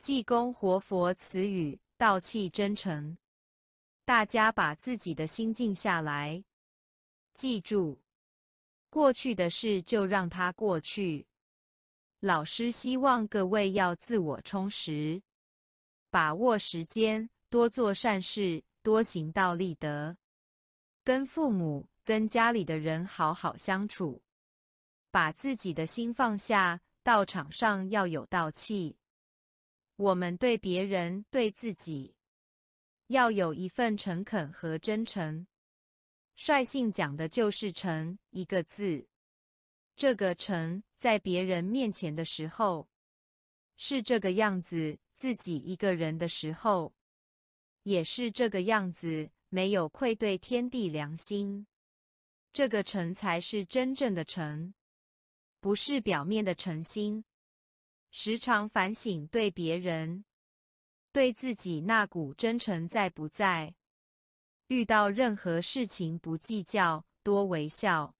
济公活佛词语：道气真诚，大家把自己的心静下来。记住，过去的事就让它过去。老师希望各位要自我充实，把握时间，多做善事，多行道立德，跟父母、跟家里的人好好相处，把自己的心放下。道场上要有道气。我们对别人、对自己，要有一份诚恳和真诚。率性讲的就是“诚”一个字。这个“诚”在别人面前的时候是这个样子，自己一个人的时候也是这个样子，没有愧对天地良心。这个“诚”才是真正的诚，不是表面的诚心。时常反省对别人、对自己那股真诚在不在？遇到任何事情不计较，多微笑。